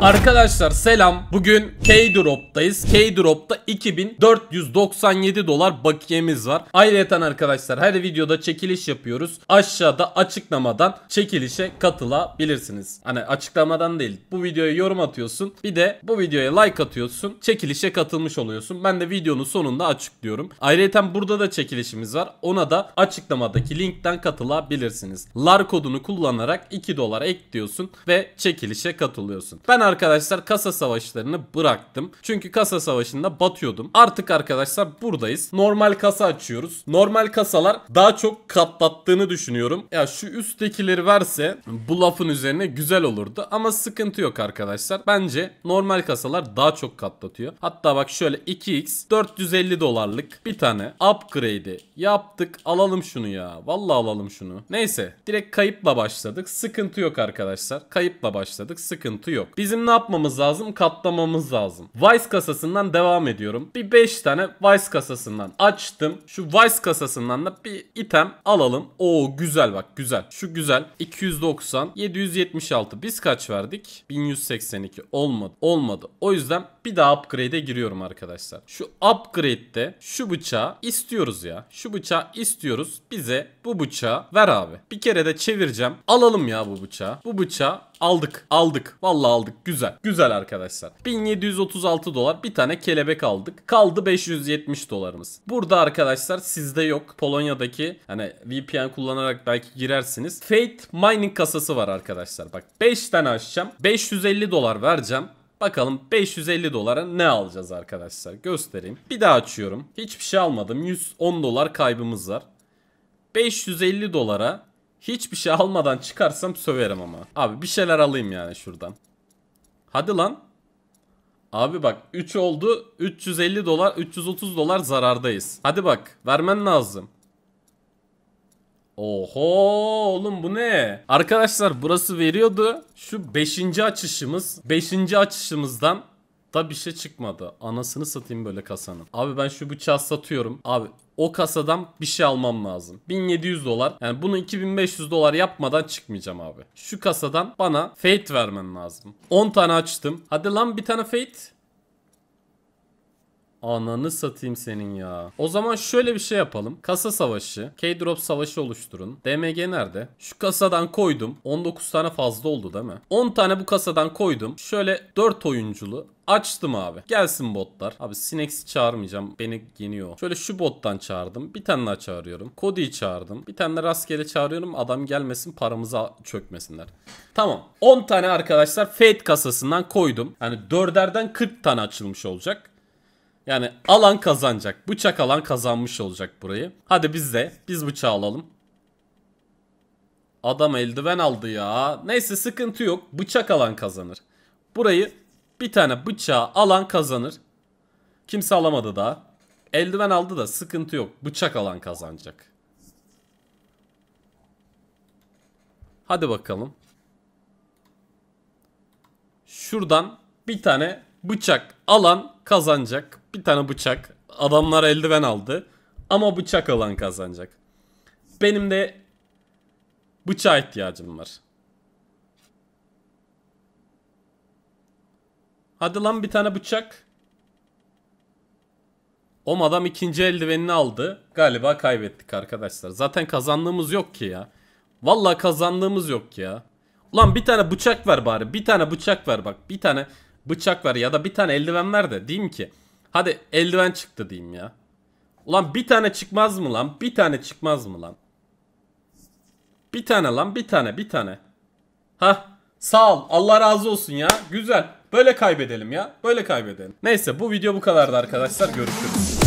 Arkadaşlar selam. Bugün K-Drop'tayız. K-Drop'ta 2497 dolar bakiyemiz var. Ayrıca arkadaşlar her videoda çekiliş yapıyoruz. Aşağıda açıklamadan çekilişe katılabilirsiniz. Hani açıklamadan değil. Bu videoya yorum atıyorsun. Bir de bu videoya like atıyorsun. Çekilişe katılmış oluyorsun. Ben de videonun sonunda açıklıyorum. Ayrıca burada da çekilişimiz var. Ona da açıklamadaki linkten katılabilirsiniz. LAR kodunu kullanarak 2 dolar ekliyorsun ve çekilişe katılıyorsun. Ben arkadaşlar kasa savaşlarını bıraktım. Çünkü kasa savaşında batıyordum. Artık arkadaşlar buradayız. Normal kasa açıyoruz. Normal kasalar daha çok katlattığını düşünüyorum. Ya şu üsttekileri verse bu lafın üzerine güzel olurdu. Ama sıkıntı yok arkadaşlar. Bence normal kasalar daha çok katlatıyor. Hatta bak şöyle 2x 450 dolarlık bir tane upgrade'i yaptık. Alalım şunu ya. Vallahi alalım şunu. Neyse direkt kayıpla başladık. Sıkıntı yok arkadaşlar. Kayıpla başladık. Sıkıntı yok. Bize bizim ne yapmamız lazım? Katlamamız lazım. Vice kasasından devam ediyorum. Bir 5 tane Vice kasasından açtım. Şu Vice kasasından da bir item alalım. Oo güzel bak güzel. Şu güzel. 290, 776. Biz kaç verdik? 1182. Olmadı. Olmadı. O yüzden bir daha upgrade'e giriyorum arkadaşlar. Şu upgrade'de şu bıçağı istiyoruz ya. Şu bıçağı istiyoruz. Bize bu bıçağı ver abi. Bir kere de çevireceğim. Alalım ya bu bıçağı. Bu bıçağı aldık. Aldık. Vallahi aldık. Güzel. Güzel arkadaşlar. 1736 dolar bir tane kelebek aldık. Kaldı 570 dolarımız. Burada arkadaşlar sizde yok. Polonya'daki hani VPN kullanarak belki girersiniz. Fate mining kasası var arkadaşlar. Bak 5 tane açacağım. 550 dolar vereceğim. Bakalım 550 dolara ne alacağız arkadaşlar. Göstereyim. Bir daha açıyorum. Hiçbir şey almadım. 110 dolar kaybımız var. 550 dolara hiçbir şey almadan çıkarsam söverim ama. Abi bir şeyler alayım yani şuradan. Hadi lan. Abi bak 3 oldu 350 dolar 330 dolar zarardayız. Hadi bak vermen lazım. Oho oğlum bu ne? Arkadaşlar burası veriyordu. Şu 5. açışımız. 5. açışımızdan da bir şey çıkmadı. Anasını satayım böyle kasanın. Abi ben şu bıçağı satıyorum. Abi o kasadan bir şey almam lazım. 1700 dolar. Yani bunu 2500 dolar yapmadan çıkmayacağım abi. Şu kasadan bana fate vermen lazım. 10 tane açtım. Hadi lan bir tane fate. Ananı satayım senin ya. O zaman şöyle bir şey yapalım. Kasa savaşı. K-drop savaşı oluşturun. DMG nerede? Şu kasadan koydum. 19 tane fazla oldu değil mi? 10 tane bu kasadan koydum. Şöyle 4 oyunculu Açtım abi. Gelsin botlar. Abi Sinex'i çağırmayacağım. Beni yeniyor. Şöyle şu bottan çağırdım. Bir tane daha çağırıyorum. Cody'yi çağırdım. Bir tane de rastgele çağırıyorum. Adam gelmesin paramıza çökmesinler. Tamam. 10 tane arkadaşlar Fate kasasından koydum. Yani dörderden 40 tane açılmış olacak. Yani alan kazanacak. Bıçak alan kazanmış olacak burayı. Hadi biz de biz bıçağı alalım. Adam eldiven aldı ya. Neyse sıkıntı yok. Bıçak alan kazanır. Burayı bir tane bıçağı alan kazanır. Kimse alamadı daha. Eldiven aldı da sıkıntı yok. Bıçak alan kazanacak. Hadi bakalım. Şuradan bir tane bıçak alan kazanacak bir tane bıçak. Adamlar eldiven aldı. Ama bıçak alan kazanacak. Benim de bıçağa ihtiyacım var. Hadi lan bir tane bıçak. O adam ikinci eldivenini aldı. Galiba kaybettik arkadaşlar. Zaten kazandığımız yok ki ya. Vallahi kazandığımız yok ki ya. Ulan bir tane bıçak ver bari. Bir tane bıçak ver bak. Bir tane bıçak ver ya da bir tane eldiven ver de. Diyeyim ki Hadi eldiven çıktı diyeyim ya. Ulan bir tane çıkmaz mı lan? Bir tane çıkmaz mı lan? Bir tane lan bir tane bir tane. Ha sağ ol Allah razı olsun ya. Güzel böyle kaybedelim ya böyle kaybedelim. Neyse bu video bu kadardı arkadaşlar görüşürüz.